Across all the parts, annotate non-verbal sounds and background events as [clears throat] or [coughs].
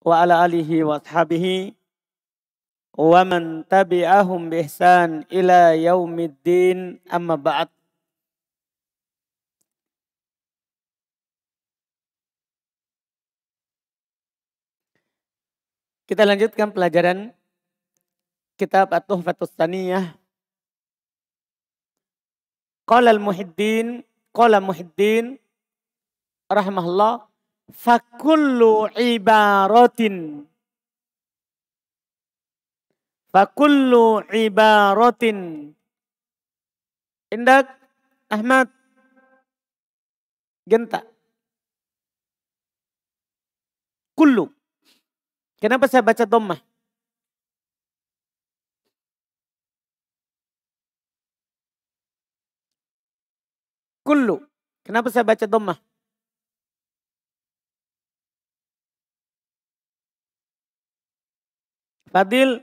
wa ala alihi wa ashabihi wa man tabi'ahum bi ihsan ila yaumiddin amma ba'd Kita lanjutkan pelajaran kitab At-Tuhfatus Saniyah. Qala al-Muhiddin, Qala Muhiddin rahimahullah fakullu ibaratin fakullu ibaratin indak Ahmad genta kullu kenapa saya baca domah kullu kenapa saya baca domah Fadil,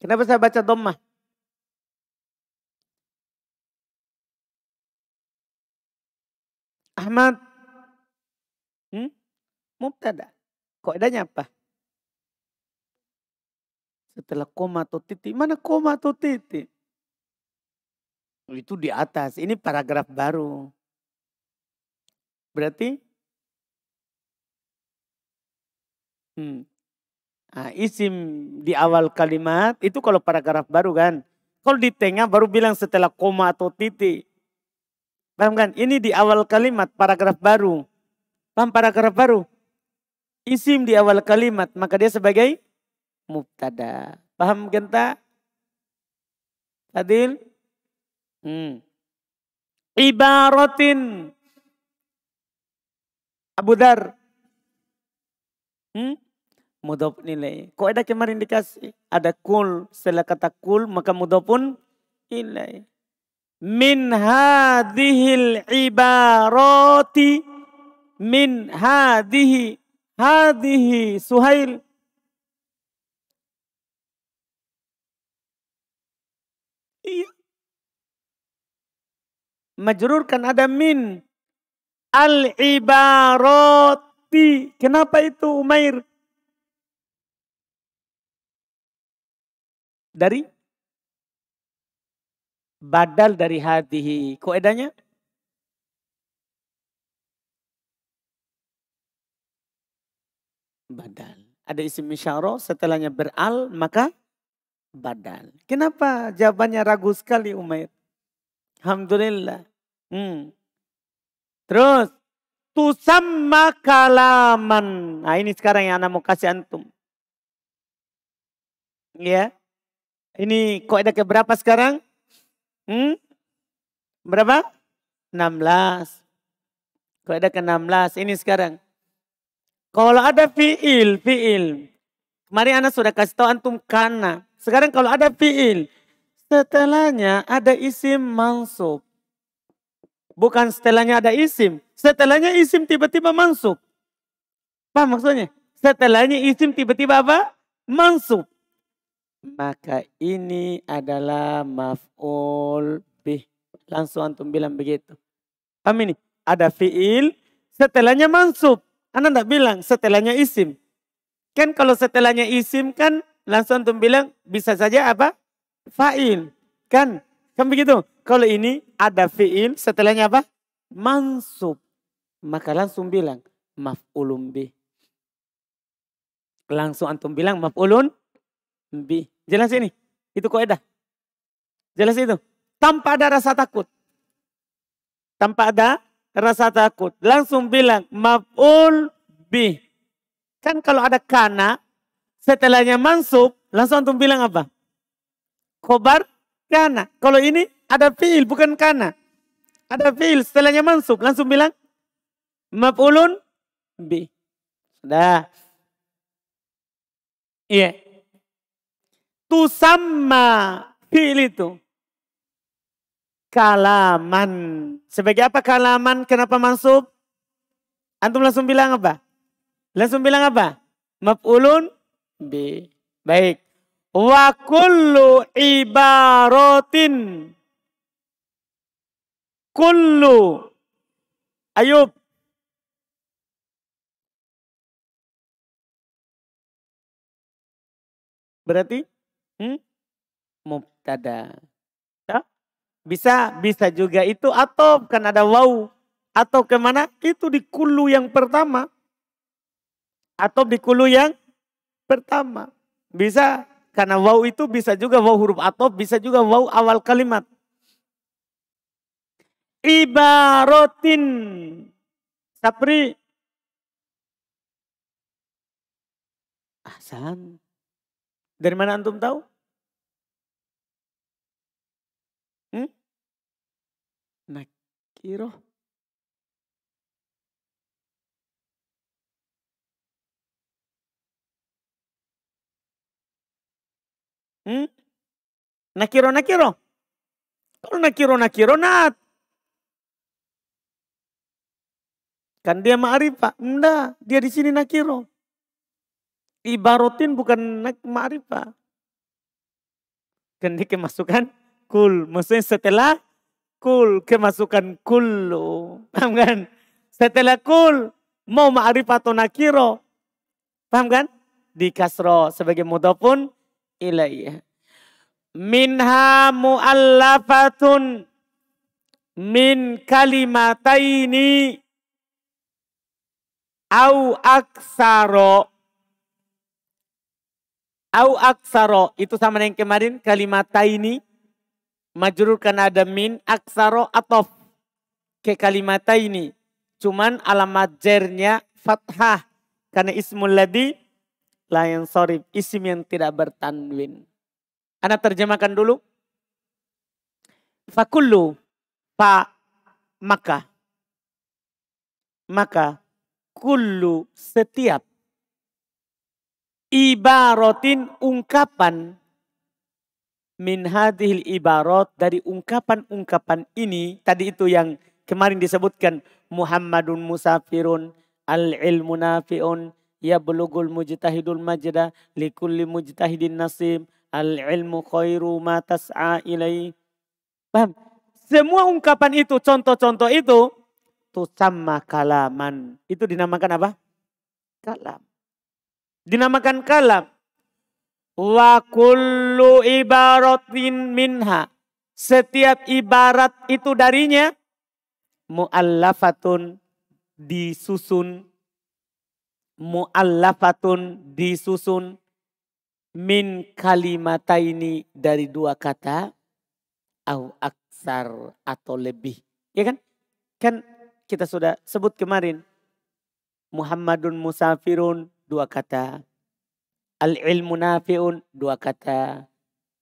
kenapa saya baca domah? Ahmad, hmm? mubtada. edanya apa? Setelah koma atau titik, mana koma atau titik? Itu di atas, ini paragraf baru. Berarti hmm, Nah, isim di awal kalimat itu kalau paragraf baru kan. Kalau di tengah baru bilang setelah koma atau titik. Paham kan? Ini di awal kalimat paragraf baru. Paham paragraf baru? Isim di awal kalimat maka dia sebagai mubtada. Paham genta? Kan, Adil, Hmm. Ibaratin Abu Dar. Hmm? mudop nilai. ada kemarin dikasih ada kul setelah kata kul maka pun nilai. Min hadhil ibarati min hadhi hadhi Suhail iya. Majrur kan ada min. Al-ibarati. Kenapa itu Umair? dari badal dari hadihi. edanya Badal. Ada isim misyaro setelahnya beral, maka badal. Kenapa jawabannya ragu sekali Umair? Alhamdulillah. Hmm. Terus. sama kalaman. Nah ini sekarang yang anak mau kasih antum. Ya. Ini kaidah ke berapa sekarang? Hmm? Berapa? 16. ada ke-16 ini sekarang. Kalau ada fiil, fiil. Kemarin Ana sudah kasih tahu antum kana. Sekarang kalau ada fiil, setelahnya ada isim mansub. Bukan setelahnya ada isim. Setelahnya isim tiba-tiba mansub. Apa maksudnya? Setelahnya isim tiba-tiba apa? Mansub maka ini adalah maf'ul bih. Langsung antum bilang begitu. Paham ini? Ada fi'il, setelahnya mansub. Anda tidak bilang setelahnya isim. Kan kalau setelahnya isim kan langsung antum bilang bisa saja apa? Fa'il. Kan? Kan begitu. Kalau ini ada fi'il, setelahnya apa? Mansub. Maka langsung bilang maf'ulun bih. Langsung antum bilang maf'ulun bih. Jelas ini? Itu koedah. Jelas itu? Tanpa ada rasa takut. Tanpa ada rasa takut. Langsung bilang, maf'ul bi. Kan kalau ada kana, setelahnya mansub, langsung antum bilang apa? Kobar kana. Kalau ini ada fi'il, bukan kana. Ada fi'il, setelahnya mansub, langsung bilang maf'ulun bi. Sudah. Iya. Yeah tusamma fi'il itu kalaman. Sebagai apa kalaman? Kenapa mansub? Antum langsung bilang apa? Langsung bilang apa? Maf'ulun bi. Baik. Wa kullu ibaratin. Kullu. Ayub. Berarti? hmm? mubtada. Ya? Bisa bisa juga itu atau kan ada wau atau kemana itu di kulu yang pertama atau di kulu yang pertama bisa karena wau itu bisa juga wau huruf atau bisa juga wau awal kalimat ibarotin sapri ahsan dari mana antum tahu? Hmm? Nakiroh. Hmm? Nakiro nakiro. Kalau nakiro nakiro nat. Kan dia pak Enggak, dia di sini nakiro. Ibarotin bukan naik ma'rifah. Kendi kemasukan kul. Maksudnya setelah kul. Kemasukan kullu. Paham kan? Setelah kul. Mau ma'rifah atau nakiro. Paham kan? Di kasro sebagai pun, ilaiya. Minha mu'allafatun min kalimataini au aksaro Au aksaro. Itu sama yang kemarin kalimat ini. Majrur karena ada min aksaro atof. Ke kalimat ini. Cuman alamat jernya fathah. Karena ismul ladhi lain sorry Isim yang tidak bertanwin. Anda terjemahkan dulu. Fakullu pa maka. Maka kullu setiap ibaratin ungkapan min hadhil ibarat dari ungkapan-ungkapan ini tadi itu yang kemarin disebutkan Muhammadun musafirun al ilmu nafiun ya bulugul mujtahidul majda likulli mujtahidin nasib al ilmu khairu ma tas'a ilai paham semua ungkapan itu contoh-contoh itu sama kalaman itu dinamakan apa kalam dinamakan kalam. Wa kullu ibaratin minha. Setiap ibarat itu darinya muallafatun disusun muallafatun disusun min ini dari dua kata au aksar atau lebih. Ya kan? Kan kita sudah sebut kemarin Muhammadun musafirun dua kata. Al-ilmu nafi'un dua kata.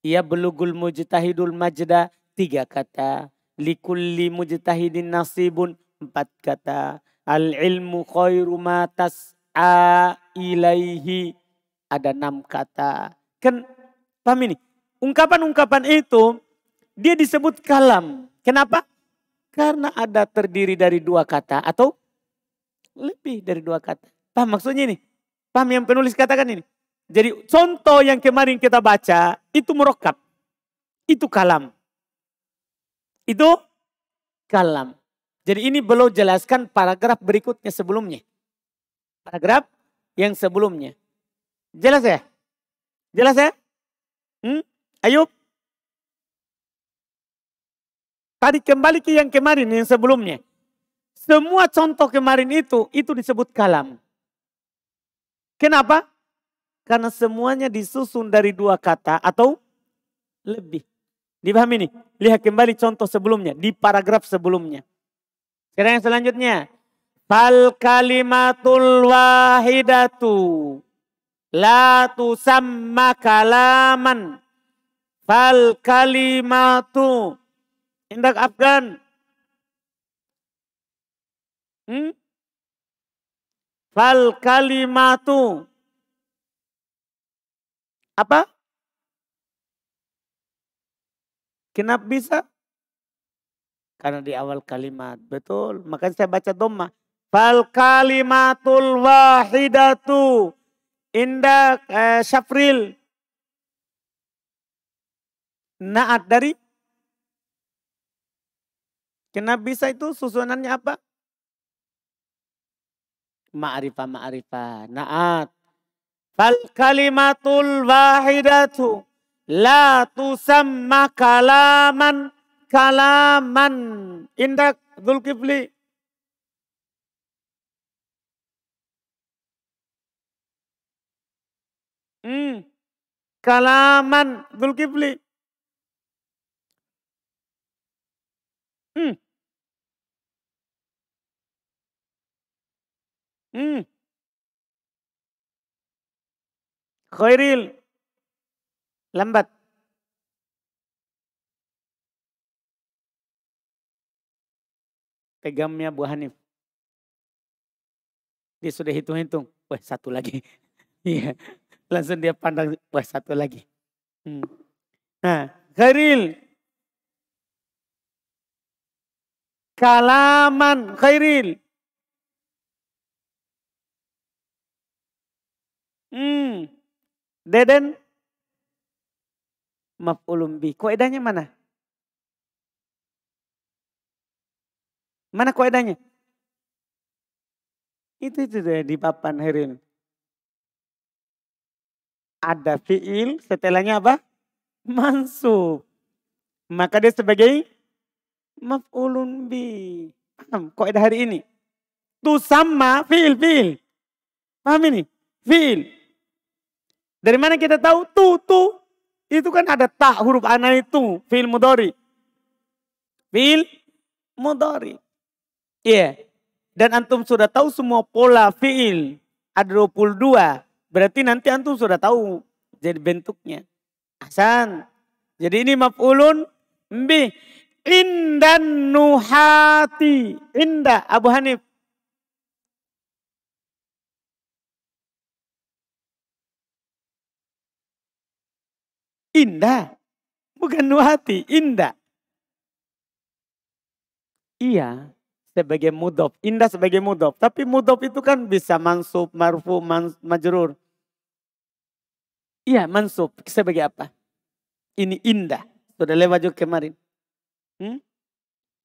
ia belugul mujtahidul majda tiga kata. Likulli mujtahidin nasibun empat kata. Al-ilmu khairu matas a ilaihi ada enam kata. Kan paham ini? Ungkapan-ungkapan itu dia disebut kalam. Kenapa? Karena ada terdiri dari dua kata atau lebih dari dua kata. Paham maksudnya ini Paham yang penulis katakan ini? Jadi contoh yang kemarin kita baca itu merokap. Itu kalam. Itu kalam. Jadi ini belum jelaskan paragraf berikutnya sebelumnya. Paragraf yang sebelumnya. Jelas ya? Jelas ya? Hmm? Ayub? Tadi kembali ke yang kemarin, yang sebelumnya. Semua contoh kemarin itu, itu disebut kalam. Kenapa? Karena semuanya disusun dari dua kata atau lebih. Dipahami nih? Lihat kembali contoh sebelumnya. Di paragraf sebelumnya. Sekarang yang selanjutnya. Fal kalimatul wahidatu. La tusamma kalaman. Fal kalimatu. Indak Afgan. Hmm? Fal kalimatu. Apa? Kenapa bisa? Karena di awal kalimat. Betul. Maka saya baca domah. Fal kalimatul wahidatu. Indah eh, syafril. Naat dari. Kenapa bisa itu susunannya apa? ma'rifah-ma'rifah. Naat. Fal kalimatul wahidatu la tusamma kalaman kalaman. Indak Zulkifli. Hmm. Kalaman Zulkifli. Hmm. Hmm. Khairil lambat. Pegamnya Bu Hanif. Dia sudah hitung-hitung. Wah satu lagi. [laughs] Iya. Langsung dia pandang. Wah satu lagi. Hmm. Nah, Khairil. Kalaman Khairil. Hmm. Deden maf'ulun bi. Kaidahnya mana? Mana kaidahnya? Itu itu deh di papan hari ini. Ada fiil setelahnya apa? Mansub. Maka dia sebagai maf'ulun bi. Paham kaidah hari ini? Tu sama fiil fiil. Paham ini? Fiil. Dari mana kita tahu tu, tu. Itu kan ada tak huruf ana itu. fil mudori. Fil mudori. Iya. Yeah. Dan antum sudah tahu semua pola fi'il. Ada 22. Berarti nanti antum sudah tahu jadi bentuknya. asan Jadi ini maf'ulun bi indan nuhati. Indah Abu Hanif. Indah. Bukan nuhati, indah. Iya, sebagai mudof. Indah sebagai mudof. Tapi mudof itu kan bisa mansub, marfu, man, majrur. Iya, mansub. Sebagai apa? Ini indah. Sudah lewat juga kemarin. Hmm?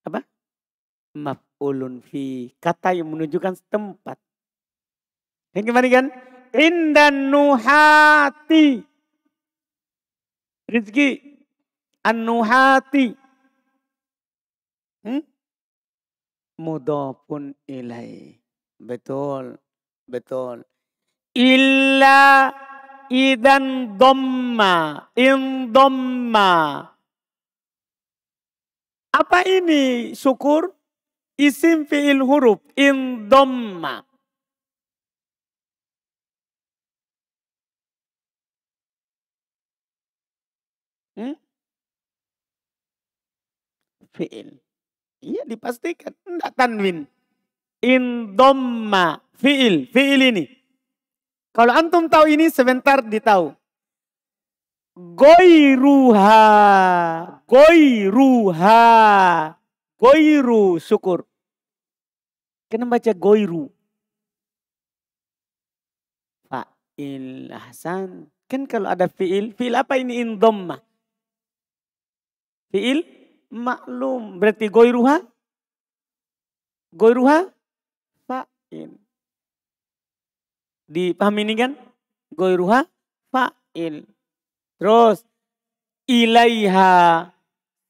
Apa? Maf'ulun fi. Kata yang menunjukkan tempat. Yang kemarin kan? Indah nuhati. Rizki an-nuhati. Hmm? mudapun ilai. Betul. Betul. Illa idan domma. In domma. Apa ini syukur? Isim fi'il huruf. In domma. fi'il. Iya dipastikan. Tidak tanwin. Indomma fi'il. Fi'il ini. Kalau antum tahu ini sebentar ditahu. Goiruha. Goiruha. Goiru syukur. kenapa baca goiru. Fa'il ahsan. Kan kalau ada fi'il. Fi'il apa ini indomma? Fi'il maklum. Berarti goiruha? Goiruha? Fa'il. Dipahami ini kan? Goiruha? Fa'il. Terus. Ilaiha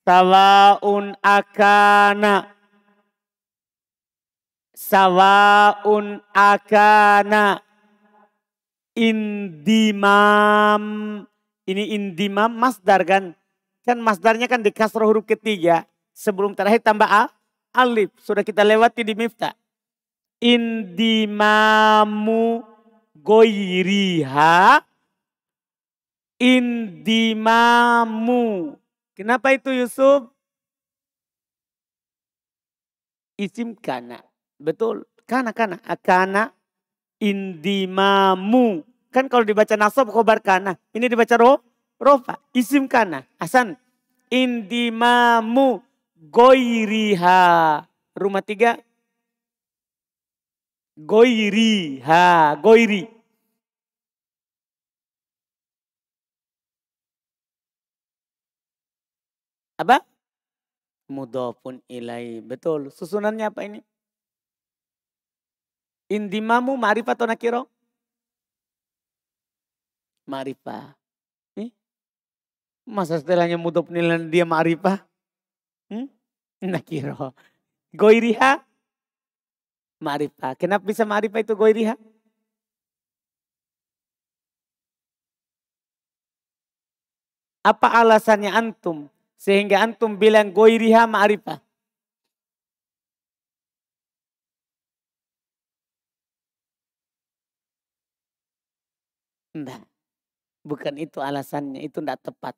sawaun akana. Sawaun akana. Indimam. Ini indimam masdar kan? Kan masdarnya kan di kasroh huruf ketiga. Sebelum terakhir tambah A, alif. Sudah kita lewati di mifta Indimamu goiriha. Indimamu. Kenapa itu Yusuf? Isim kana. Betul. Kana, kana. Akana indimamu. Kan kalau dibaca nasab khobar kana. Ini dibaca roh rofa isim kana asan indimamu goiriha rumah tiga goiriha goiri apa mudofun ilai betul susunannya apa ini indimamu ma'rifat atau nakiro ma'rifah Masa setelahnya mudah penilaian dia ma'rifah? Hmm? Nakiro. Goiriha? Ma'rifah. Kenapa bisa ma'rifah itu goiriha? Apa alasannya antum? Sehingga antum bilang goiriha ma'rifah. Enggak. Bukan itu alasannya. Itu tidak tepat.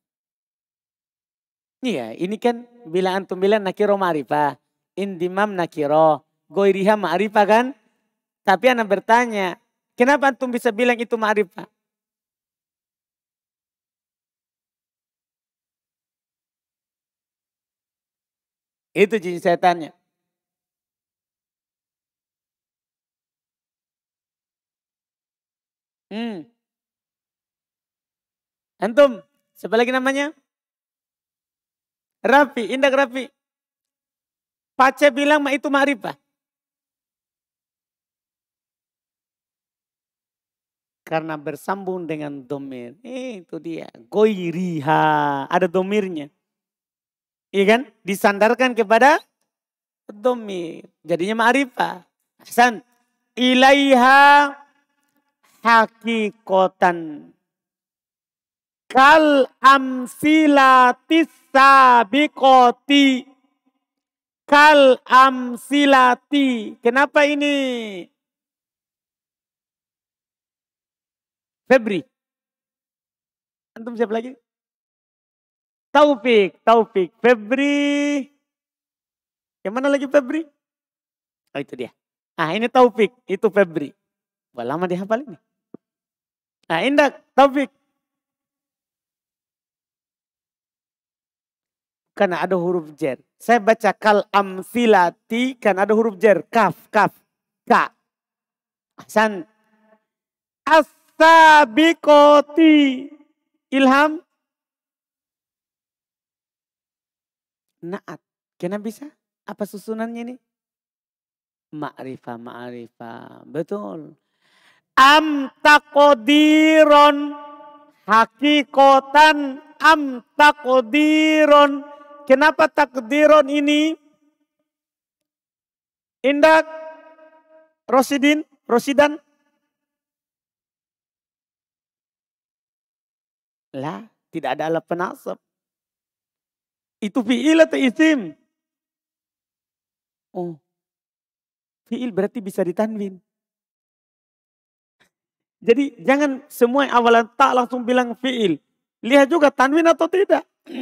Iya, ini kan bila antum bilang nakiro ma'rifah. Indimam nakiro. Goiriha ma'rifah kan? Tapi anak bertanya, kenapa antum bisa bilang itu ma'rifah? Itu jin setannya. Hmm. Antum, siapa lagi namanya? Rapi, indah rapi. Pace bilang itu ma'rifah. Karena bersambung dengan domir. Eh, itu dia. Goiriha. Ada domirnya. Iya kan? Disandarkan kepada domir. Jadinya ma'rifah. Hasan. Ilaiha hakikotan kal amsilatis sabiqati kal amsilati kenapa ini Febri antum siapa lagi Taufik Taufik Febri yang mana lagi Febri oh itu dia ah ini Taufik itu Febri Wah, lama dihafal ini nah indah Taufik karena ada huruf jer. Saya baca kal amfilati karena ada huruf jer. Kaf, kaf, ka. Ahsan. Astabikoti. Ilham. Naat. Kenapa bisa? Apa susunannya ini? Ma'rifah, ma'rifah. Betul. Am takodiron. Hakikotan am takodiron kenapa takdiron ini indak Rosidin, Rosidan? Lah, tidak ada alat penasab. Itu fi'il atau isim? Oh, fi'il berarti bisa ditanwin. Jadi jangan semua yang awalan tak langsung bilang fi'il. Lihat juga tanwin atau tidak. [clears throat]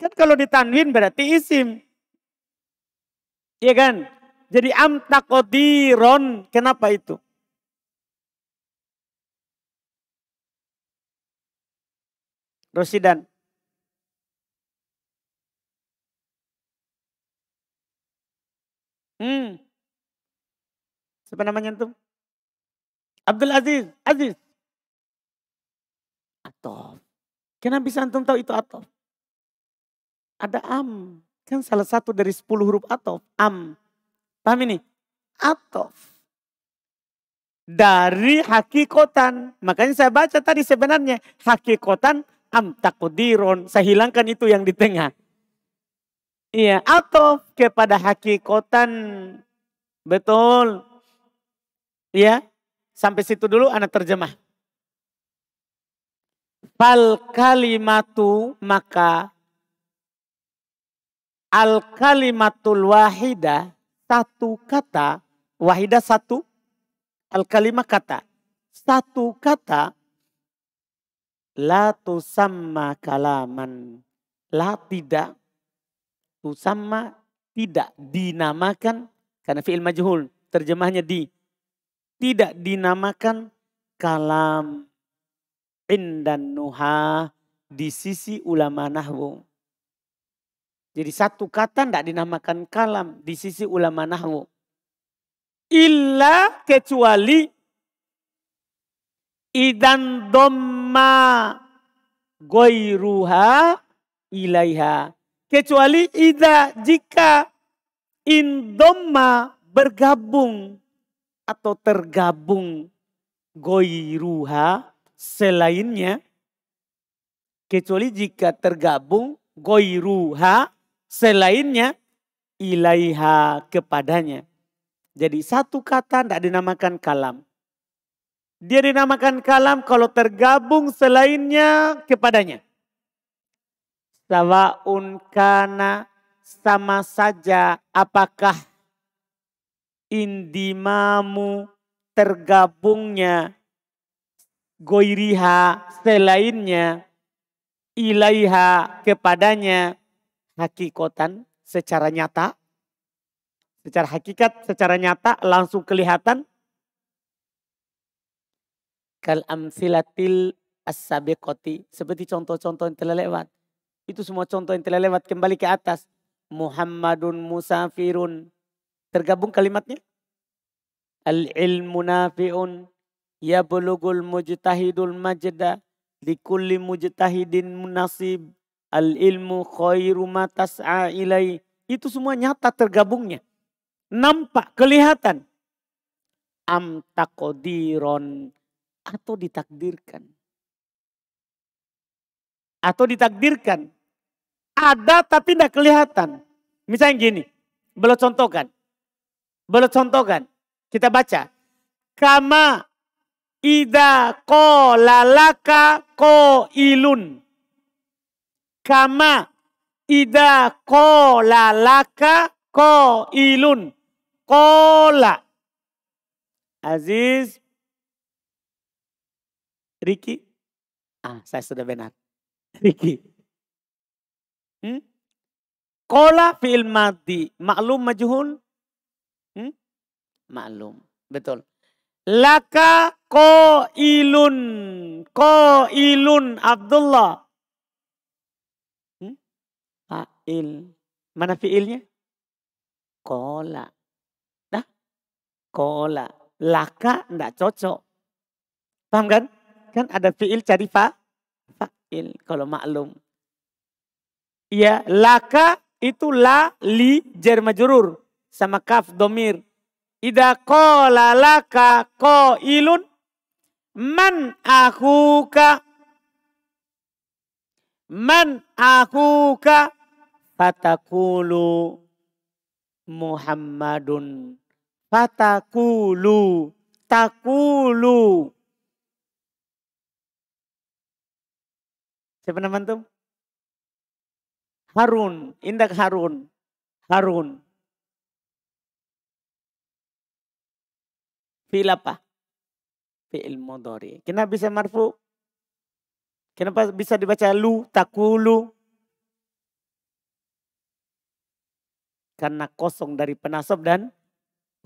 Kan kalau ditanwin berarti isim. Iya kan? Jadi amtakodiron. Kenapa itu? Rosidan. Hmm. Siapa namanya itu? Abdul Aziz. Aziz. Atof. Kenapa bisa antum tahu itu atof? Ada am. Kan salah satu dari sepuluh huruf atof. Am. Paham ini? Atof. Dari hakikotan. Makanya saya baca tadi sebenarnya. Hakikotan am takudiron Saya hilangkan itu yang di tengah. Iya, atof kepada hakikotan. Betul. Iya. Sampai situ dulu anak terjemah. Fal kalimatu maka al kalimatul wahida satu kata wahida satu al kalimat kata satu kata la tu tusamma kalaman la tidak tu sama tidak dinamakan karena fi'il majhul terjemahnya di tidak dinamakan kalam indan nuha di sisi ulama nahwu jadi satu kata tidak dinamakan kalam di sisi ulama nahwu. Illa kecuali idan domma goiruha ilaiha. Kecuali ida jika indomma bergabung atau tergabung goiruha selainnya. Kecuali jika tergabung goiruha selainnya ilaiha kepadanya. Jadi satu kata tidak dinamakan kalam. Dia dinamakan kalam kalau tergabung selainnya kepadanya. Sawaun kana sama saja apakah indimamu tergabungnya goiriha selainnya ilaiha kepadanya hakikotan secara nyata, secara hakikat, secara nyata langsung kelihatan kal amsilatil asabekoti seperti contoh-contoh yang telah lewat. Itu semua contoh yang telah lewat kembali ke atas. Muhammadun musafirun. Tergabung kalimatnya? Al-ilmu nafi'un ya bulugul mujtahidul majda likulli mujtahidin munasib Al ilmu khairu matas'a ilai. Itu semua nyata tergabungnya. Nampak, kelihatan. Am takodiron. Atau ditakdirkan. Atau ditakdirkan. Ada tapi tidak kelihatan. Misalnya gini. Belum contohkan. Belum contohkan. Kita baca. Kama Ida ko lalaka ko ilun kama ida kola laka ko ilun kola. Aziz, Riki, ah saya sudah benar. [laughs] Riki. Hmm? Kola fi'il madi. Maklum majhul? Hmm? Maklum. Betul. Laka ko ilun. Ko ilun Abdullah fi'il. Mana fi'ilnya? Kola. Nah, kola. Laka enggak cocok. Paham kan? Kan ada fi'il cari fa, fa'il. Kalau maklum. Ya, laka itu la, li, jer majurur. Sama kaf, domir. Ida kola laka ko ilun man akuka man akuka fatakulu Muhammadun fatakulu takulu siapa nama itu? Harun indak Harun Harun fi'il apa fi'il mudhari kenapa bisa marfu kenapa bisa dibaca lu takulu karena kosong dari penasab dan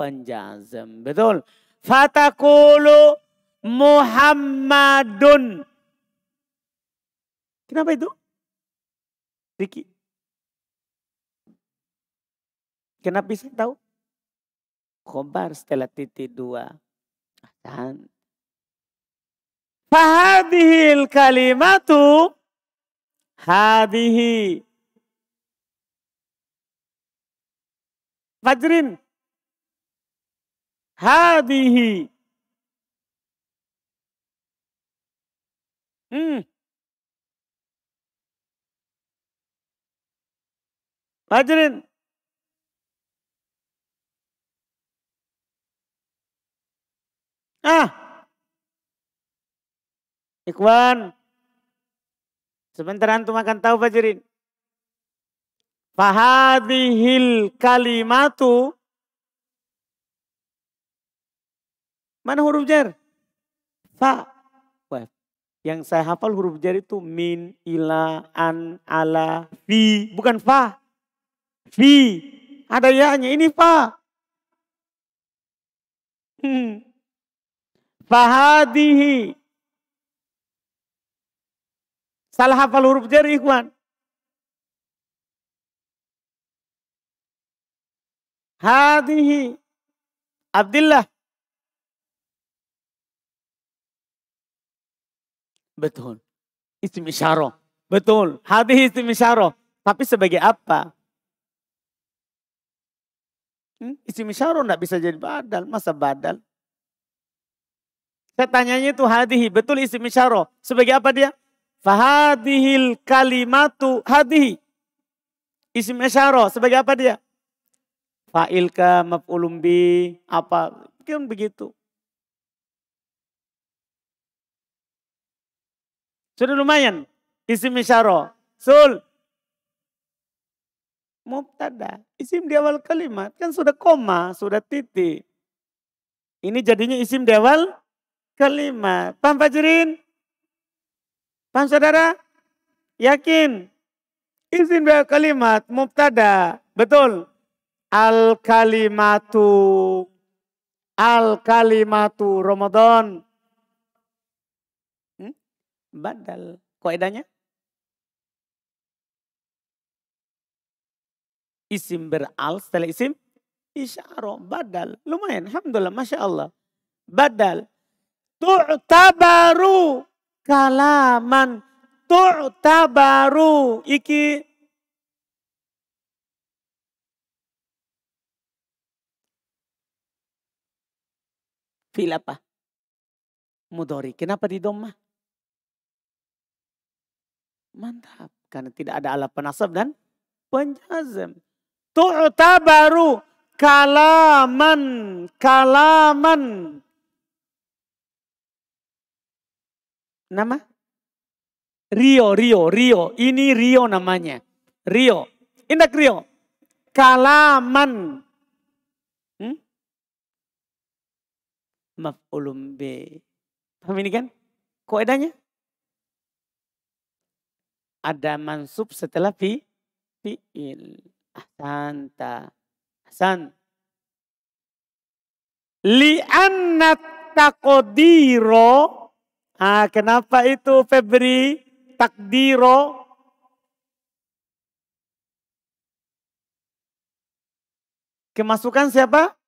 penjazam. Betul. Fatakulu Muhammadun. Kenapa itu? Riki. Kenapa bisa tahu? Kobar setelah titik dua. Dan Fahadihil kalimatu. Hadihi fajrin. Hadihi. Hmm. Fajrin. Ah. Ikhwan. Sebentar antum akan tahu fajrin. Fahadihil kalimatu. Mana huruf jar? Fa. Yang saya hafal huruf jar itu min, ila, an, ala, fi. Bukan fa. Fi. Ada ya-nya. Ini fa. Hmm. Fahadihi. Salah hafal huruf jar, Ikhwan. هذه عبد betul istimewa isyarah betul hadis istimewa isyarah tapi sebagai apa hmm? isim tidak bisa jadi badal masa badal saya tanyanya itu hadihi. Betul istimewa isyarah. Sebagai apa dia? Fahadihil kalimatu hadihi. Isim isyaro Sebagai apa dia? Fa'ilka, maf'ulun bi, apa. Mungkin begitu. Sudah lumayan. Isim isyara. Sul. Mubtada. Isim di awal kalimat. Kan sudah koma, sudah titik. Ini jadinya isim di awal kalimat. Paham Fajrin? Paham saudara? Yakin? Isim di awal kalimat, mubtada. Betul. Al kalimatu al kalimatu Ramadan. Hmm? Badal. Kaidahnya? Isim beral setelah isim isyaro badal. Lumayan, alhamdulillah, masya Allah. Badal. Tu'tabaru kalaman tu'tabaru iki Fil apa? Mudori. Kenapa di domah? Mantap. Karena tidak ada alat penasab dan penjazam. baru kalaman. Kalaman. Nama? Rio, Rio, Rio. Ini Rio namanya. Rio. Indah Rio. Kalaman maf'ulun bi. Paham ini kan? Koedanya? Ada mansub setelah fi, fi'il. Ahsanta. Ahsan. Li'anna takodiro. Ah, kenapa itu Febri? Takdiro. Kemasukan siapa?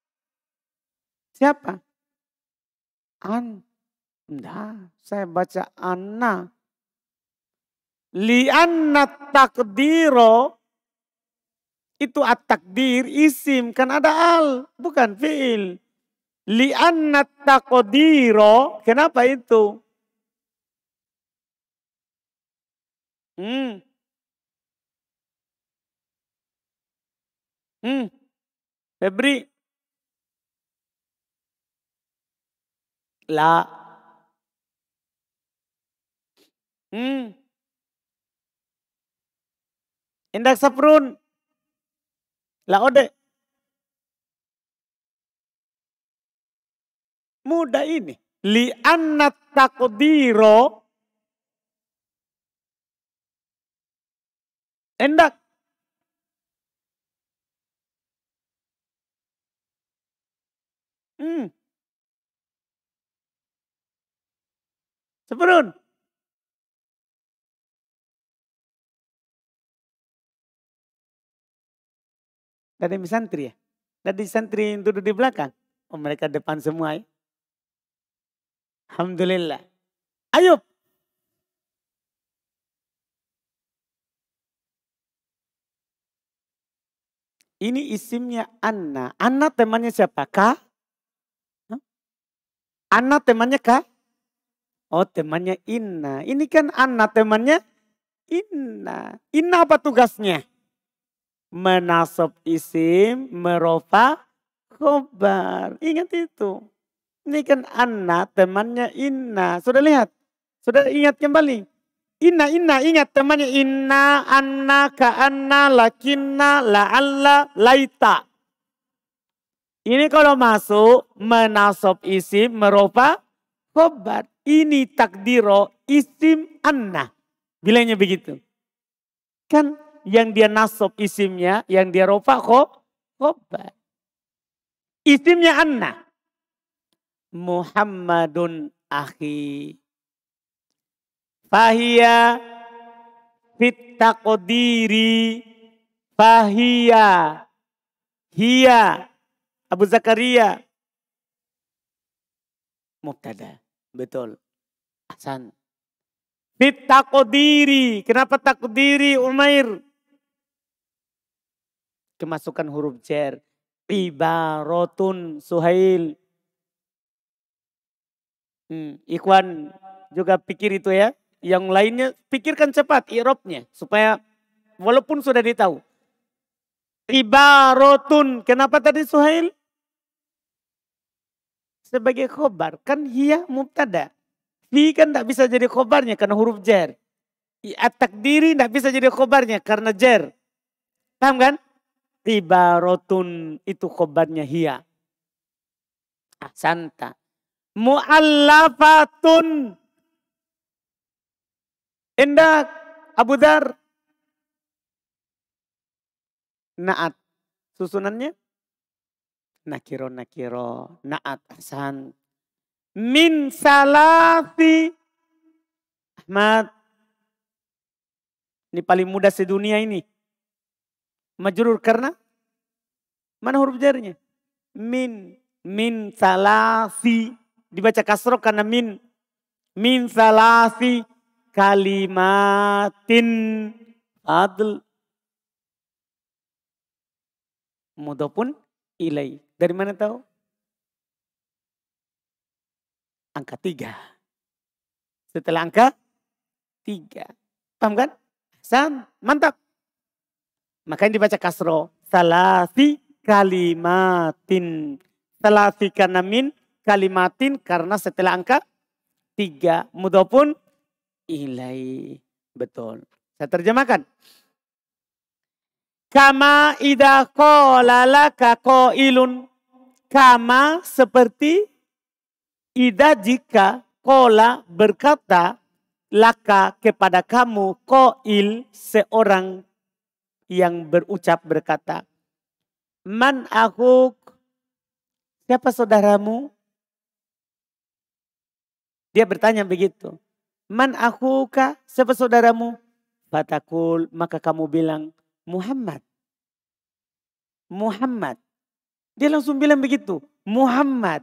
Siapa? Nah, Saya baca anna. Lianna takdiro. Itu at-takdir isim. Kan ada al. Bukan fi'il. Lianna takdiro. Kenapa itu? Hmm. Hmm. Febri. la. Hmm. indeks saprun. La ode. Muda ini. Li anna takdiro. Endak. Hmm. Seperun. dari ada santri ya? dari ada santri yang duduk di belakang. Oh mereka depan semua ya. Alhamdulillah. ayo Ini isimnya Anna. Anna temannya siapa? Kak? Anna temannya Kak? Oh temannya Inna. Ini kan Anna temannya Inna. Inna apa tugasnya? Menasob isim, merofa, khobar. Ingat itu. Ini kan Anna temannya Inna. Sudah lihat? Sudah ingat kembali? Inna, inna, ingat temannya inna, anna, ka'anna, lakinna, la'alla, laita. Ini kalau masuk menasob isim merofa, khobar ini takdiro isim anna. Bilangnya begitu. Kan yang dia nasob isimnya, yang dia kok, khobar. Isimnya anna. Muhammadun akhi. Fahia fit takodiri. Fahia. Hia. Abu Zakaria. Mubtada. Betul. Hasan. Fit diri, Kenapa takut diri? Umair? Kemasukan huruf jer. Ibaratun Suhail. Hmm, Ikhwan juga pikir itu ya. Yang lainnya pikirkan cepat irobnya supaya walaupun sudah ditahu. Ibaratun. Kenapa tadi Suhail? sebagai khobar. Kan hiya mubtada. Fi kan tidak bisa jadi khobarnya karena huruf jer. At-takdiri tidak bisa jadi khobarnya karena jer. Paham kan? rotun itu khobarnya hiya. Ah, santa. Mu'allafatun. Indah Abu dar Naat. Susunannya? nakiro nakiro naat asan min salati Ahmad ini paling mudah sedunia ini majrur karena mana huruf jarnya min min salasi dibaca kasro karena min min salasi kalimatin adl pun ilai dari mana tahu? Angka tiga. Setelah angka tiga. Paham kan? Sam, mantap. Makanya dibaca kasro. Salasi kalimatin. Salasi karena min kalimatin karena setelah angka tiga. Mudah pun ilai. Betul. Saya terjemahkan. Kama ida qala kako ilun. Kama seperti ida jika kola berkata laka kepada kamu koil seorang yang berucap berkata man aku siapa saudaramu dia bertanya begitu man aku kah siapa saudaramu Batakul maka kamu bilang Muhammad. Muhammad. Dia langsung bilang begitu. Muhammad.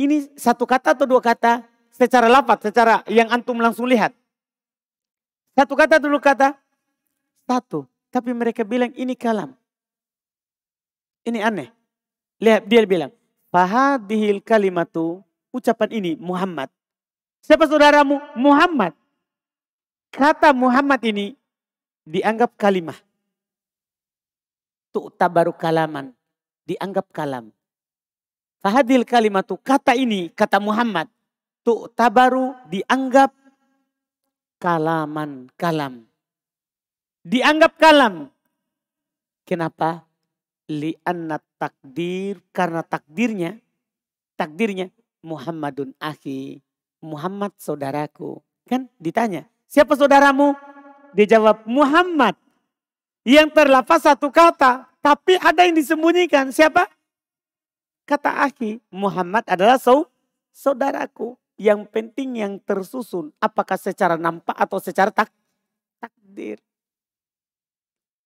Ini satu kata atau dua kata? Secara lapat, secara yang antum langsung lihat. Satu kata dulu kata? Satu. Tapi mereka bilang ini kalam. Ini aneh. Lihat dia bilang. Fahadihil kalimatu. Ucapan ini Muhammad. Siapa saudaramu? Muhammad. Kata Muhammad ini dianggap kalimah. tuh baru kalaman, dianggap kalam. Fahadil kalimat tuh kata ini, kata Muhammad. tuh baru dianggap kalaman, kalam. Dianggap kalam. Kenapa? Li'anna takdir, karena takdirnya, takdirnya Muhammadun akhi, Muhammad saudaraku. Kan ditanya, siapa saudaramu? Dia jawab Muhammad. Yang terlapas satu kata. Tapi ada yang disembunyikan. Siapa? Kata Aki. Muhammad adalah saudaraku. Yang penting yang tersusun. Apakah secara nampak atau secara tak takdir.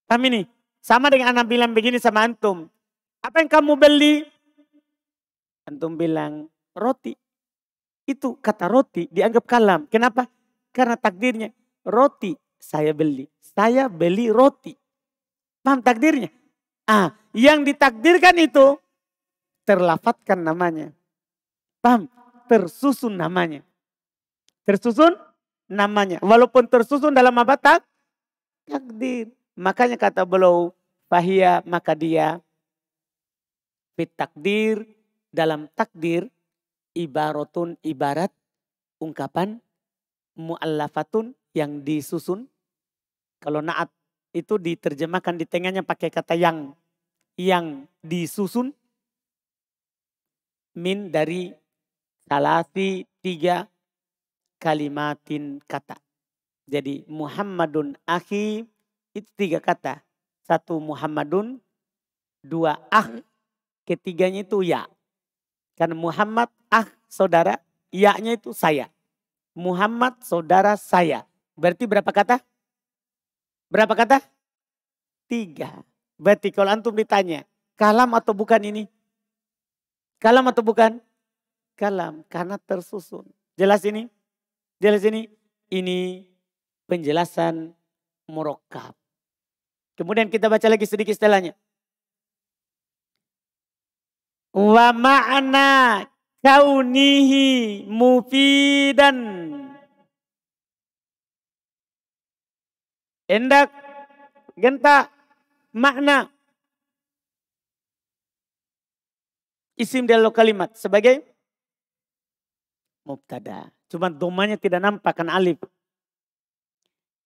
Kami ini. Sama dengan anak bilang begini sama antum. Apa yang kamu beli? Antum bilang roti. Itu kata roti dianggap kalam. Kenapa? Karena takdirnya roti saya beli. Saya beli roti. Paham takdirnya? Ah, yang ditakdirkan itu terlafatkan namanya. Paham? Tersusun namanya. Tersusun namanya. Walaupun tersusun dalam apa tak? Takdir. Makanya kata beliau, fahia maka dia fit takdir dalam takdir ibaratun ibarat ungkapan muallafatun yang disusun kalau naat itu diterjemahkan di tengahnya pakai kata yang yang disusun min dari salasi tiga kalimatin kata. Jadi Muhammadun akhi itu tiga kata. Satu Muhammadun, dua ah, ketiganya itu ya. Karena Muhammad ah saudara, ya-nya itu saya. Muhammad saudara saya. Berarti berapa kata? Berapa kata? Tiga. Berarti kalau antum ditanya, kalam atau bukan ini? Kalam atau bukan? Kalam, karena tersusun. Jelas ini? Jelas ini? Ini penjelasan murokab. Kemudian kita baca lagi sedikit setelahnya. Wa ma'na kaunihi mufidan Endak, genta, makna. Isim dalam kalimat sebagai mubtada. Cuma domanya tidak nampak kan alif.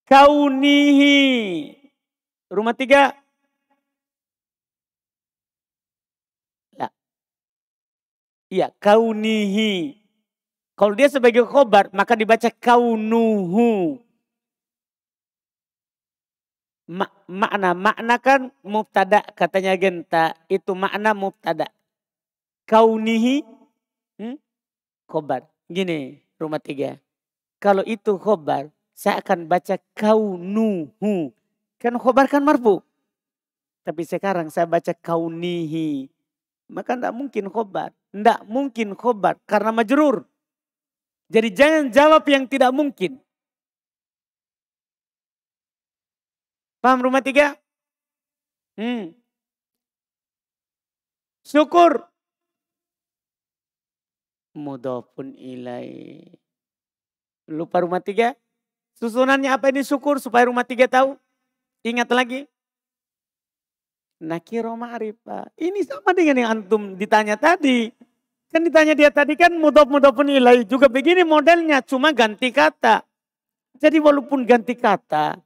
Kaunihi. Rumah tiga. Iya, kaunihi. Kalau dia sebagai khobar, maka dibaca kaunuhu. Ma makna makna kan mubtada katanya genta itu makna mubtada kaunihi hmm? khobar gini rumah tiga kalau itu khobar saya akan baca kaunuhu kan khobar kan marfu tapi sekarang saya baca kaunihi maka tidak mungkin khobar tidak mungkin khobar karena majrur jadi jangan jawab yang tidak mungkin Paham rumah tiga? Hmm. Syukur. Mudofun ilai. Lupa rumah tiga? Susunannya apa ini syukur supaya rumah tiga tahu? Ingat lagi. Nakiro ma'rifa. Ini sama dengan yang antum ditanya tadi. Kan ditanya dia tadi kan mudof-mudofun ilai. Juga begini modelnya cuma ganti kata. Jadi walaupun ganti kata,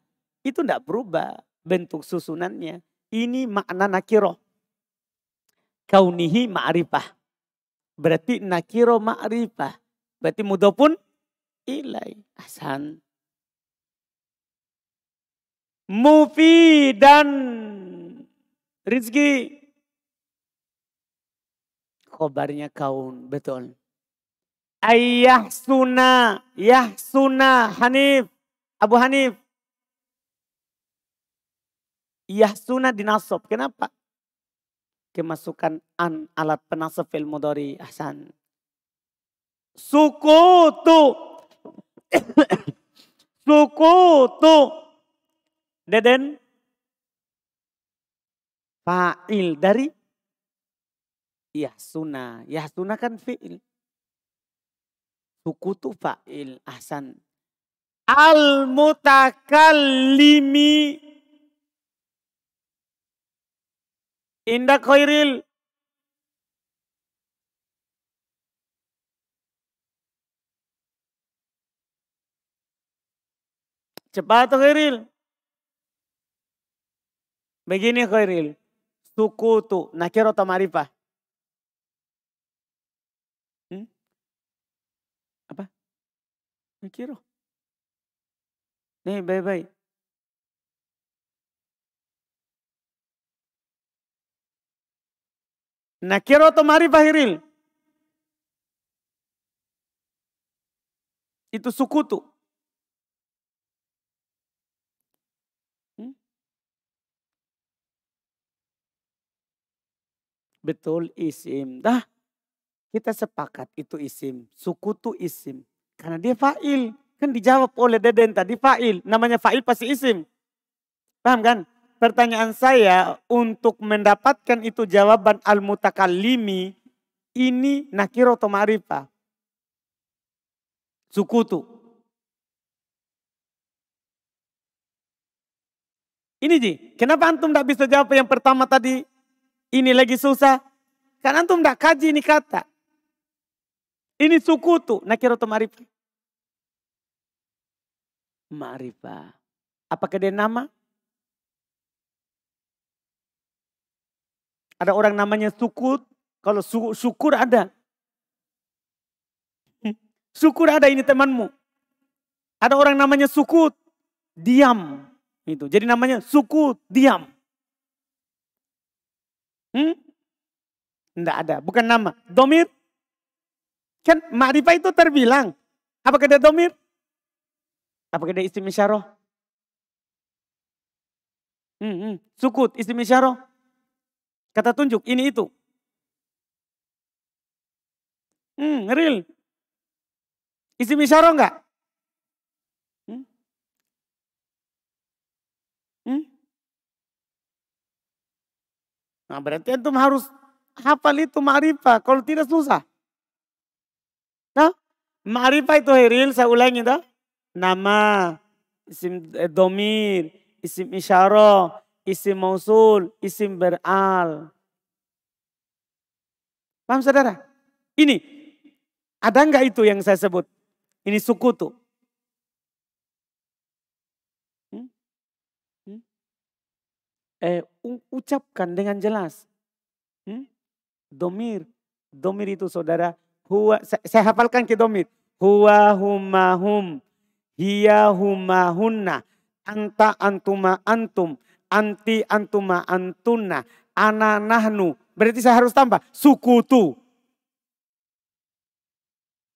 itu tidak berubah bentuk susunannya. Ini makna nakiro. Kaunihi oh. ma'rifah. Berarti nakiro ma'rifah. Berarti mudah pun ilai. Mufi dan Rizki. Kobarnya kaun. Betul. Ayah suna. Yah suna. Hanif. Abu Hanif. Yahsuna dinasob. Kenapa? Kemasukan an alat penasab fil Suku Ahsan. Sukutu. [coughs] Sukutu. Deden. Fa'il dari Yahsuna. Yahsuna kan fi'il. Sukutu fa'il. Ahsan. Al-mutakallimi Inda khairil Cepat Khairil. Begini Khairil. tu Nakir atau marifah? Hmm? Apa? Nakiro. Nih eh, baik-baik. Nakiro atau Marifahiril, Itu sukutu. Hmm? Betul isim. Dah kita sepakat itu isim. Sukutu isim. Karena dia fa'il. Kan dijawab oleh Deden tadi fa'il. Namanya fa'il pasti isim. Paham kan? pertanyaan saya untuk mendapatkan itu jawaban al-mutakallimi ini nakiro atau ma'rifah? Sukutu. Ini Ji, kenapa antum tidak bisa jawab yang pertama tadi? Ini lagi susah. Karena antum tidak kaji ini kata. Ini sukutu, nakiro atau ma'rifah? Ma'rifah. Apakah dia nama? Ada orang namanya sukut, Kalau su syukur ada. Syukur [laughs] ada ini temanmu. Ada orang namanya sukut. Diam. Itu. Jadi namanya sukut. Diam. Hmm? Tidak ada. Bukan nama. Domir. Kan ma'rifah itu terbilang. Apakah dia domir? Apakah dia istimewa syaroh? Hmm, hmm. Sukut istimewa syaroh. Kata tunjuk, ini itu. Hmm, real. Isim isyara enggak? Hmm? Hmm? Nah berarti antum harus hafal itu ma'rifah. Kalau tidak susah. Nah, ma'rifah itu real saya ulangi dah. Nama, isim eh, domir, isim isyara, isim mausul, isim beral. Paham saudara? Ini, ada nggak itu yang saya sebut? Ini suku tuh. Hmm? Hmm? Eh, ucapkan dengan jelas. Hmm? Domir. Domir itu saudara. Huwa, saya, saya hafalkan ke domir. Huwa humahum. Hiya humahunna. Anta antuma antum anti antuma antuna ana nahnu. Berarti saya harus tambah sukutu.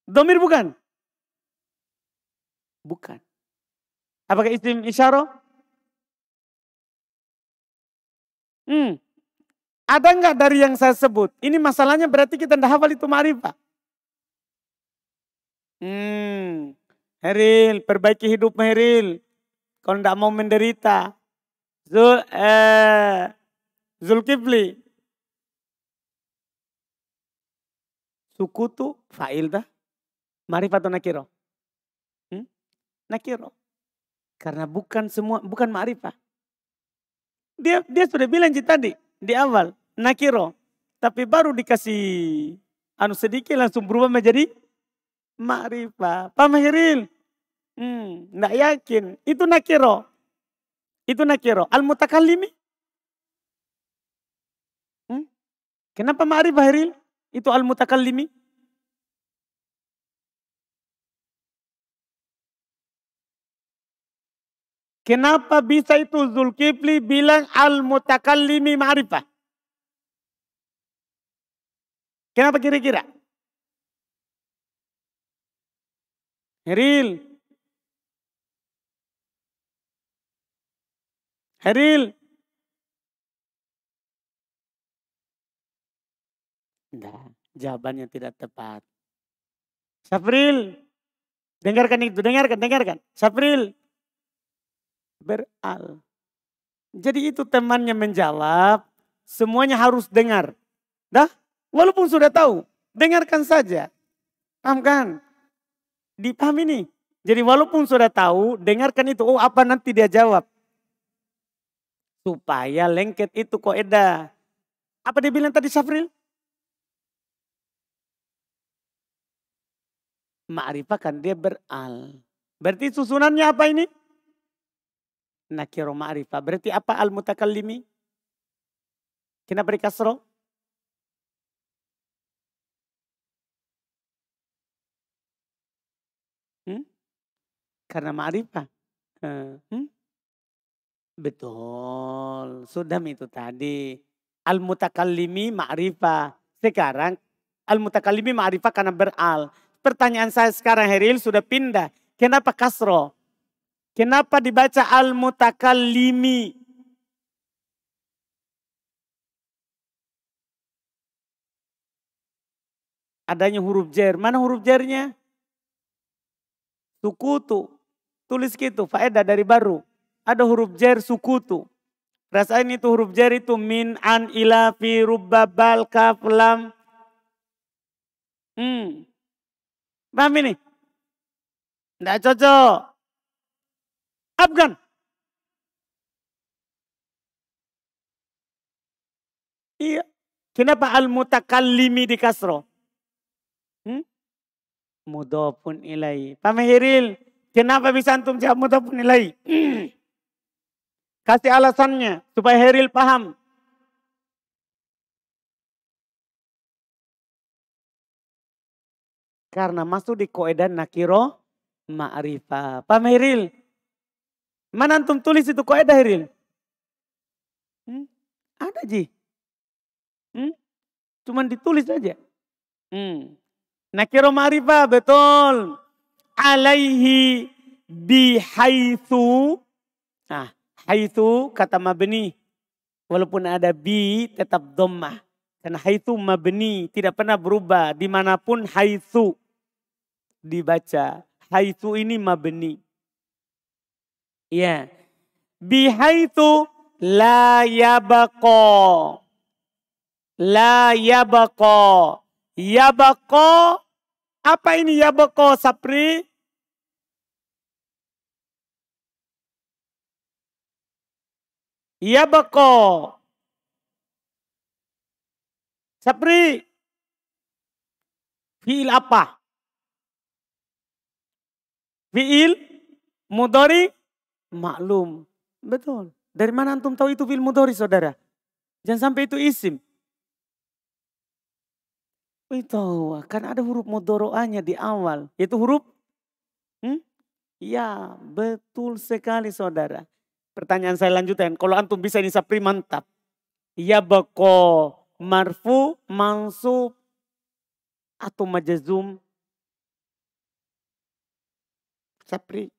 Domir bukan? Bukan. Apakah isim isyaro? Hmm. Ada nggak dari yang saya sebut? Ini masalahnya berarti kita tidak hafal itu marifah. Hmm. Heril, perbaiki hidup Heril. Kalau tidak mau menderita. Zul, eh, Zulkifli. Sukutu fa'il dah. fatu nakiro. Hmm? Nakiro. Karena bukan semua, bukan ma'rifah. Dia dia sudah bilang tadi di awal, nakiro. Tapi baru dikasih anu sedikit langsung berubah menjadi ma'rifah. Pak Mahiril? Hmm, nggak yakin. Itu nakiro. Itu nakiro. Al mutakallimi. Hmm? Kenapa ma'rifah hiril? Itu al mutakallimi. Kenapa bisa itu Zulkifli bilang al mutakallimi ma'rifah? Kenapa kira-kira? Hiril. Eril. Nah, jawabannya tidak tepat. Sapril. Dengarkan itu, dengarkan, dengarkan. Sapril. Beral. Jadi itu temannya menjawab, semuanya harus dengar. Dah, walaupun sudah tahu, dengarkan saja. Paham kan? Dipahami nih. Jadi walaupun sudah tahu, dengarkan itu. Oh apa nanti dia jawab. Supaya lengket itu kok eda Apa dia bilang tadi Safril? Ma'rifah kan dia beral. Berarti susunannya apa ini? Nakiro ma'rifah. Berarti apa al-mutakallimi? Kena beri kasro? Hmm? Karena ma'rifah. Hmm? Betul. Sudah itu tadi. Al-mutakallimi ma'rifah. Sekarang al-mutakallimi ma'rifah karena beral. Pertanyaan saya sekarang Heril sudah pindah. Kenapa kasro? Kenapa dibaca al-mutakallimi? Adanya huruf jer. Mana huruf jernya? Sukutu. Tulis gitu. Faedah dari baru. Ada huruf jer sukutu. Rasain itu huruf jer itu min, an, ila, fi, rubba, bal, kaf, lam. Hmm. Paham ini? Tidak cocok. Abgan. Iya. Kenapa al-mutakallimi di kasro? Hmm? pun ilai. Paham Hiril? Kenapa bisa antum jawab pun ilai? Hmm. [clears throat] Kasih alasannya supaya Heril paham. Karena masuk di koedan nakiro ma'rifah. Paham Heril? Mana antum tulis itu koedah Heril? Hmm? Ada Ji. Hmm? Cuman ditulis aja. Hmm. Nakiro ma'rifah betul. Alaihi bihaithu. Nah, Haitu kata mabni. Walaupun ada bi tetap domah. Karena haitu mabni tidak pernah berubah. Dimanapun haitu dibaca. Haitu ini mabni. Ya. haitu la yabako. La yabako. Yabako. Apa ini yabako Sapri? Ya beko. Sapri fiil apa? Fiil mudori maklum. Betul. Dari mana antum tahu itu fiil mudori saudara? Jangan sampai itu isim. Itu kan ada huruf mudoroanya di awal. Itu huruf? Hmm? Ya betul sekali saudara. Pertanyaan saya lanjutkan, Kalau antum bisa ini sapri mantap. Ya beko marfu mansub atau majazum sapri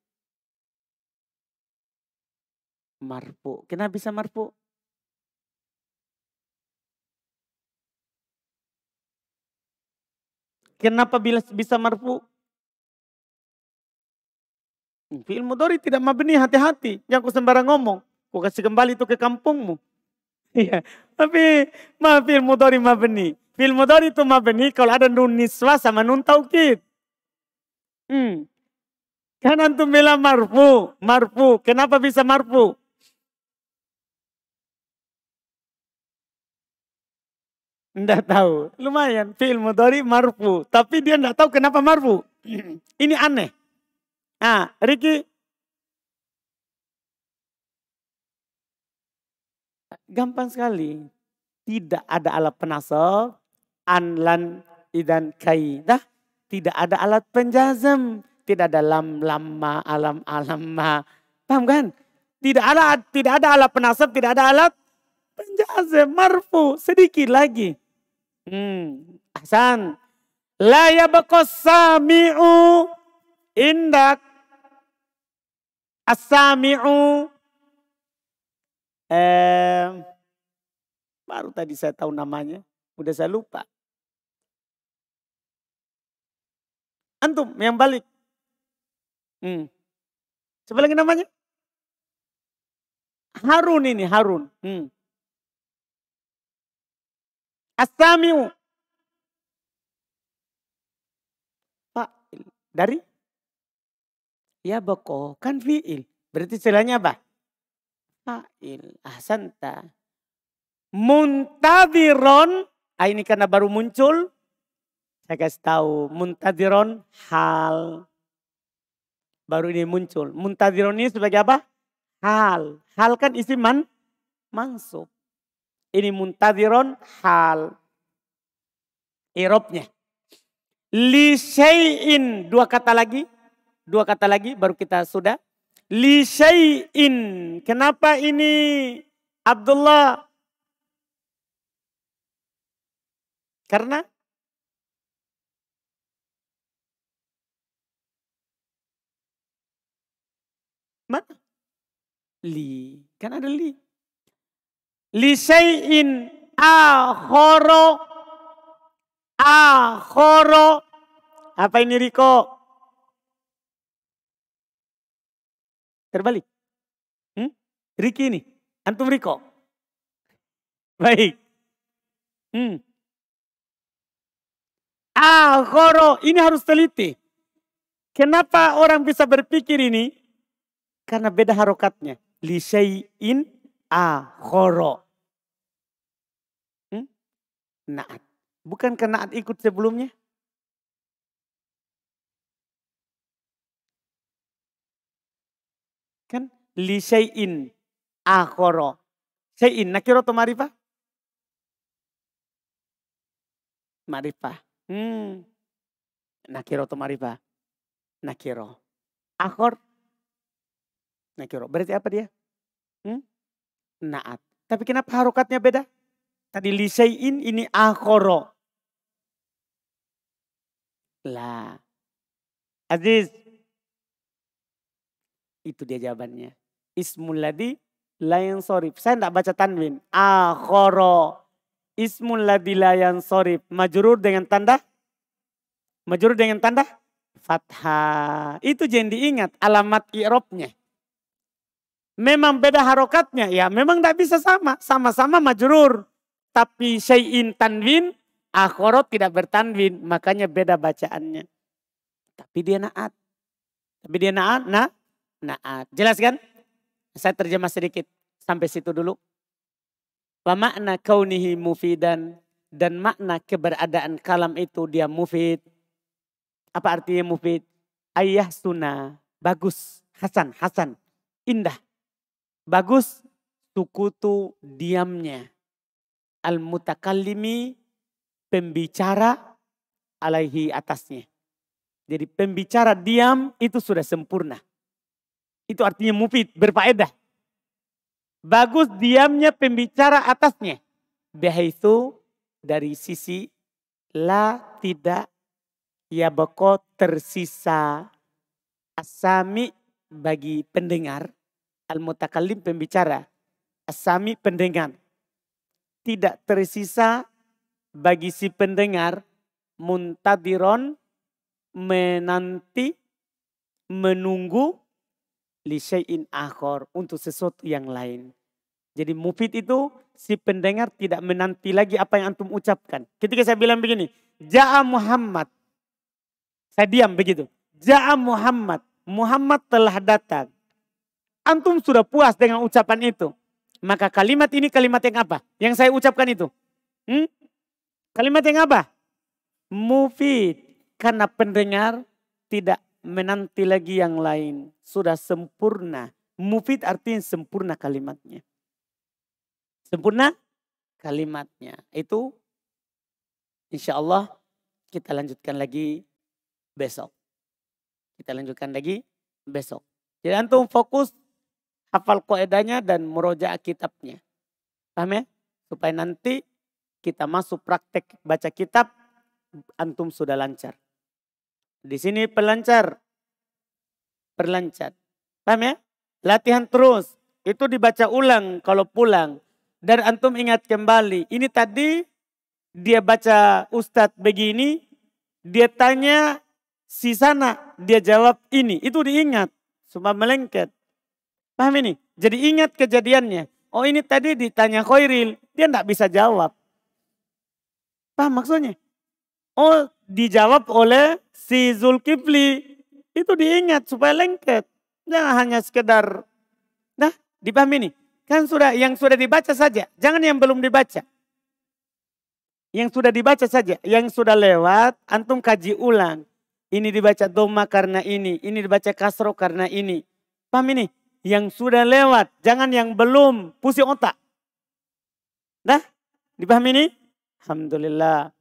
marfu. Kenapa bisa marfu? Kenapa bisa marfu? Fi'il mudori tidak mabni hati-hati. Jangan aku sembarang ngomong. Kau kasih kembali itu ke kampungmu. [laughs] Iya. Tapi ma fi'il mudori mabni. Fi'il mudori itu mabni kalau ada nun niswa sama nun taukid. Hmm. Kan antum bilang marfu, marfu. Kenapa bisa marfu? Tidak tahu. Lumayan. Fi'il mudori marfu. Tapi dia tidak tahu kenapa marfu. [clears throat] Ini aneh. Ah, Ricky. Gampang sekali. Tidak ada alat penasab. Anlan idan kaidah. Tidak ada alat penjazam. Tidak ada lam lama alam alama. Paham kan? Tidak ada tidak ada alat penasab, tidak ada alat penjazam marfu sedikit lagi. Hmm, ahsan. La yabqa sami'u indak as Eh, baru tadi saya tahu namanya. Udah saya lupa. Antum yang balik. Hmm. Coba lagi namanya. Harun ini, Harun. Hmm. Pak, dari Ya beko kan fi'il. Berarti istilahnya apa? Fa'il. Ahsanta. Muntadiron Ah, ini karena baru muncul. Saya kasih tahu. Muntadiron hal. Baru ini muncul. Muntadiron ini sebagai apa? Hal. Hal kan isi man. Mansub. Ini muntadiron hal. Iropnya. Li dua kata lagi Dua kata lagi baru kita sudah. Li syai'in. Kenapa ini Abdullah? Karena mana? Li. Kan ada li. Li syai'in akhoro. Akhoro. Apa ini Riko? Terbalik. Hmm? Riki ini. Antum Riko. Baik. Hmm. Ah, koro. Ini harus teliti. Kenapa orang bisa berpikir ini? Karena beda harokatnya. Li ah akhoro. Hmm? Naat. Bukan karena ikut sebelumnya? li syai'in akhoro. Syai'in nakiro to marifah? Marifah. Hmm. Nakiro to marifah. Nakiro. Akhor. Nakiro. Berarti apa dia? Hmm? Naat. Tapi kenapa harokatnya beda? Tadi lisein ini akhoro. Lah. Aziz. Itu dia jawabannya. Ismul ladhi layan sorif. Saya tidak baca tanwin. Akhoro. Ismul ladhi layan sorif. Majurur dengan tanda. Majurur dengan tanda. Fathah. Itu jangan diingat alamat i'robnya. Memang beda harokatnya ya. Memang tidak bisa sama. Sama-sama majurur. Tapi syai'in tanwin. Akhoro tidak bertanwin. Makanya beda bacaannya. Tapi dia naat. Tapi dia naat. Nah, naat. Jelas kan? Saya terjemah sedikit sampai situ dulu. Wa makna kaunihi mufidan dan makna keberadaan kalam itu dia mufid. Apa artinya mufid? Ayah sunnah, bagus, hasan, hasan, indah. Bagus sukutu diamnya. Al-mutakallimi pembicara alaihi atasnya. Jadi pembicara diam itu sudah sempurna. Itu artinya mufid, berfaedah. Bagus diamnya pembicara atasnya. itu dari sisi la tidak ya beko tersisa asami bagi pendengar al mutakallim pembicara asami pendengar tidak tersisa bagi si pendengar muntadiron menanti menunggu lisein akhor untuk sesuatu yang lain. Jadi mufid itu si pendengar tidak menanti lagi apa yang antum ucapkan. Ketika saya bilang begini, Ja'a Muhammad. Saya diam begitu. Ja'a Muhammad. Muhammad telah datang. Antum sudah puas dengan ucapan itu. Maka kalimat ini kalimat yang apa? Yang saya ucapkan itu. Hmm? Kalimat yang apa? Mufid. Karena pendengar tidak menanti lagi yang lain. Sudah sempurna. Mufid artinya sempurna kalimatnya. Sempurna kalimatnya. Itu insya Allah kita lanjutkan lagi besok. Kita lanjutkan lagi besok. Jadi antum fokus hafal koedanya dan meroja kitabnya. Paham ya? Supaya nanti kita masuk praktek baca kitab, antum sudah lancar. Di sini pelancar. Perlancar. Paham ya? Latihan terus. Itu dibaca ulang kalau pulang. Dan antum ingat kembali. Ini tadi dia baca ustadz begini. Dia tanya si sana. Dia jawab ini. Itu diingat. Cuma melengket. Paham ini? Jadi ingat kejadiannya. Oh ini tadi ditanya Khairil. Dia tidak bisa jawab. Paham maksudnya? Oh dijawab oleh si Zulkifli itu diingat supaya lengket. Jangan hanya sekedar, nah dipahami nih. Kan sudah yang sudah dibaca saja, jangan yang belum dibaca. Yang sudah dibaca saja, yang sudah lewat, antum kaji ulang. Ini dibaca doma karena ini, ini dibaca kasro karena ini. Paham ini? Yang sudah lewat, jangan yang belum pusing otak. Nah, Dipahami ini? Alhamdulillah.